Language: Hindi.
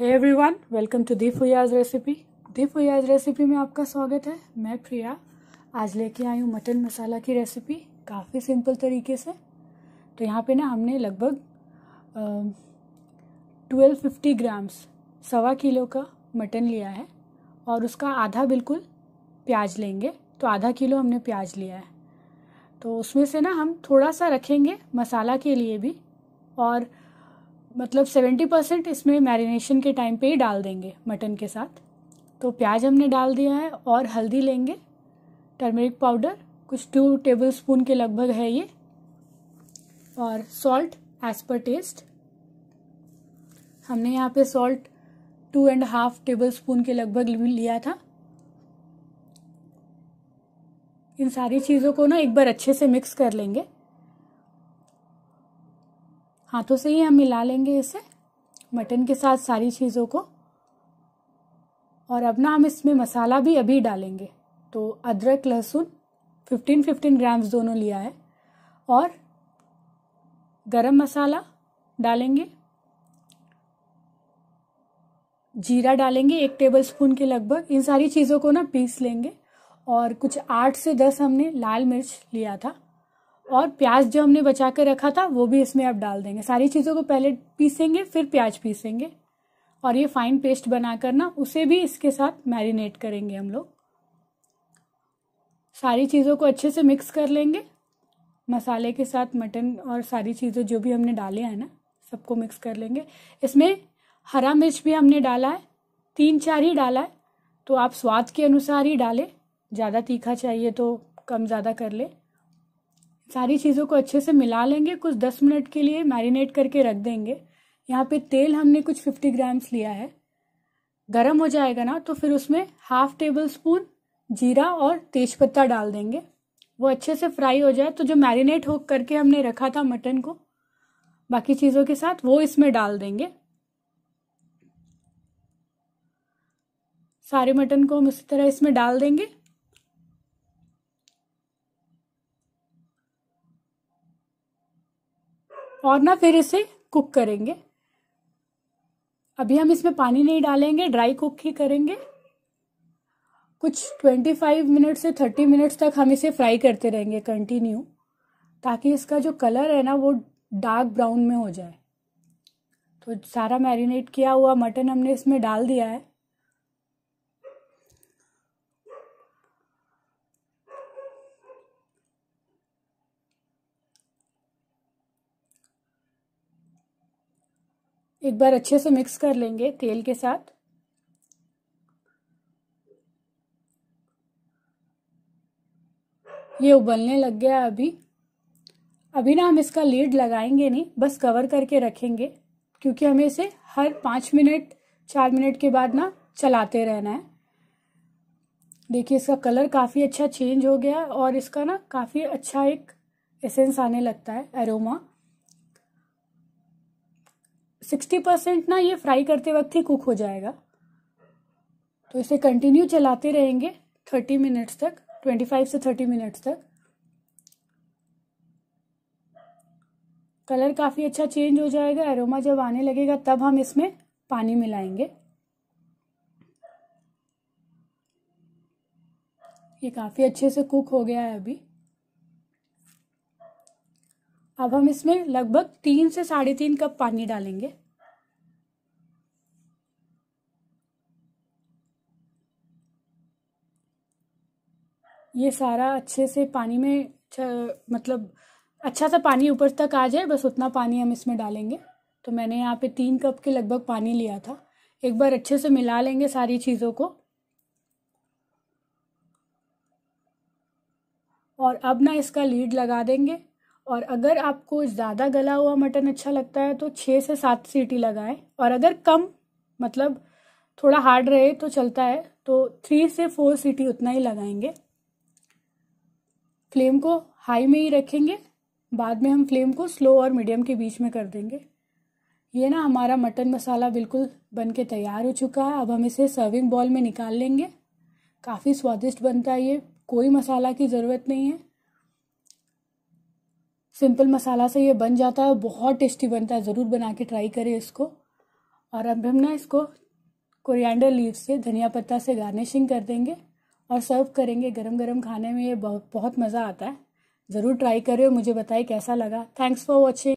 every everyone welcome to the Fuyaz recipe the Fuyaz recipe में आपका स्वागत है मैं प्रिया आज लेके आई हूँ मटन मसाला की रेसिपी काफ़ी सिंपल तरीके से तो यहाँ पे ना हमने लगभग ट्वेल्व फिफ्टी ग्राम्स सवा किलो का मटन लिया है और उसका आधा बिल्कुल प्याज लेंगे तो आधा किलो हमने प्याज लिया है तो उसमें से ना हम थोड़ा सा रखेंगे मसाला के लिए भी और मतलब सेवेंटी परसेंट इसमें मैरिनेशन के टाइम पे ही डाल देंगे मटन के साथ तो प्याज हमने डाल दिया है और हल्दी लेंगे टर्मेरिक पाउडर कुछ टू टेबल स्पून के लगभग है ये और सॉल्ट एज पर टेस्ट हमने यहाँ पे salt two and half tablespoon के लगभग लिया था इन सारी चीज़ों को ना एक बार अच्छे से मिक्स कर लेंगे हाथों से ही हम मिला लेंगे इसे मटन के साथ सारी चीज़ों को और अब ना हम इसमें मसाला भी अभी डालेंगे तो अदरक लहसुन 15 15 ग्राम्स दोनों लिया है और गरम मसाला डालेंगे जीरा डालेंगे एक टेबल स्पून के लगभग इन सारी चीज़ों को ना पीस लेंगे और कुछ आठ से दस हमने लाल मिर्च लिया था और प्याज जो हमने बचा कर रखा था वो भी इसमें आप डाल देंगे सारी चीज़ों को पहले पीसेंगे फिर प्याज पीसेंगे और ये फाइन पेस्ट बना कर ना उसे भी इसके साथ मैरिनेट करेंगे हम लोग सारी चीज़ों को अच्छे से मिक्स कर लेंगे मसाले के साथ मटन और सारी चीज़ें जो भी हमने डाले हैं ना सबको मिक्स कर लेंगे इसमें हरा मिर्च भी हमने डाला है तीन चार ही डाला है तो आप स्वाद के अनुसार ही डालें ज़्यादा तीखा चाहिए तो कम ज़्यादा कर लें सारी चीज़ों को अच्छे से मिला लेंगे कुछ दस मिनट के लिए मैरिनेट करके रख देंगे यहाँ पे तेल हमने कुछ फिफ्टी ग्राम्स लिया है गरम हो जाएगा ना तो फिर उसमें हाफ टेबल स्पून जीरा और तेज़पत्ता डाल देंगे वो अच्छे से फ्राई हो जाए तो जो मैरिनेट हो करके हमने रखा था मटन को बाकी चीज़ों के साथ वो इसमें डाल देंगे सारे मटन को हम उसी तरह इसमें डाल देंगे और ना फिर इसे कुक करेंगे अभी हम इसमें पानी नहीं डालेंगे ड्राई कुक ही करेंगे कुछ 25 मिनट से 30 मिनट्स तक हम इसे फ्राई करते रहेंगे कंटिन्यू ताकि इसका जो कलर है ना वो डार्क ब्राउन में हो जाए तो सारा मैरिनेट किया हुआ मटन हमने इसमें डाल दिया है एक बार अच्छे से मिक्स कर लेंगे तेल के साथ ये उबलने लग गया अभी अभी ना हम इसका लीड लगाएंगे नहीं बस कवर करके रखेंगे क्योंकि हमें इसे हर पाँच मिनट चार मिनट के बाद ना चलाते रहना है देखिए इसका कलर काफ़ी अच्छा चेंज हो गया और इसका ना काफ़ी अच्छा एक एसेंस आने लगता है एरोमा सिक्सटी परसेंट ना ये फ्राई करते वक्त ही कुक हो जाएगा तो इसे कंटिन्यू चलाते रहेंगे थर्टी मिनट्स तक ट्वेंटी फाइव से थर्टी मिनट्स तक कलर काफ़ी अच्छा चेंज हो जाएगा एरोमा जब आने लगेगा तब हम इसमें पानी मिलाएंगे ये काफ़ी अच्छे से कुक हो गया है अभी अब हम इसमें लगभग तीन से साढ़े तीन कप पानी डालेंगे ये सारा अच्छे से पानी में मतलब अच्छा सा पानी ऊपर तक आ जाए बस उतना पानी हम इसमें डालेंगे तो मैंने यहाँ पे तीन कप के लगभग पानी लिया था एक बार अच्छे से मिला लेंगे सारी चीज़ों को और अब ना इसका लीड लगा देंगे और अगर आपको ज़्यादा गला हुआ मटन अच्छा लगता है तो छः से सात सीटी लगाएं और अगर कम मतलब थोड़ा हार्ड रहे तो चलता है तो थ्री से फोर सीटी उतना ही लगाएंगे फ्लेम को हाई में ही रखेंगे बाद में हम फ्लेम को स्लो और मीडियम के बीच में कर देंगे ये ना हमारा मटन मसाला बिल्कुल बन के तैयार हो चुका है अब हम इसे सर्विंग बॉल में निकाल लेंगे काफ़ी स्वादिष्ट बनता है ये कोई मसाला की ज़रूरत नहीं है सिंपल मसाला से ये बन जाता है बहुत टेस्टी बनता है ज़रूर बना के ट्राई करें इसको और अब हम ना इसको कोरिएंडर लीव से धनिया पत्ता से गार्निशिंग कर देंगे और सर्व करेंगे गरम गरम खाने में ये बहुत बहुत मज़ा आता है ज़रूर ट्राई करें मुझे बताएं कैसा लगा थैंक्स फॉर वॉचिंग